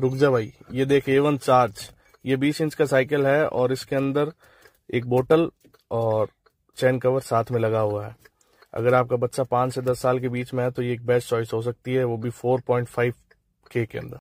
रुक जा भाई ये देख एवन चार्ज ये बीस इंच का साइकिल है और इसके अंदर एक बोतल और चैन कवर साथ में लगा हुआ है अगर आपका बच्चा पांच से दस साल के बीच में है तो ये एक बेस्ट चॉइस हो सकती है वो भी फोर पॉइंट फाइव के के अंदर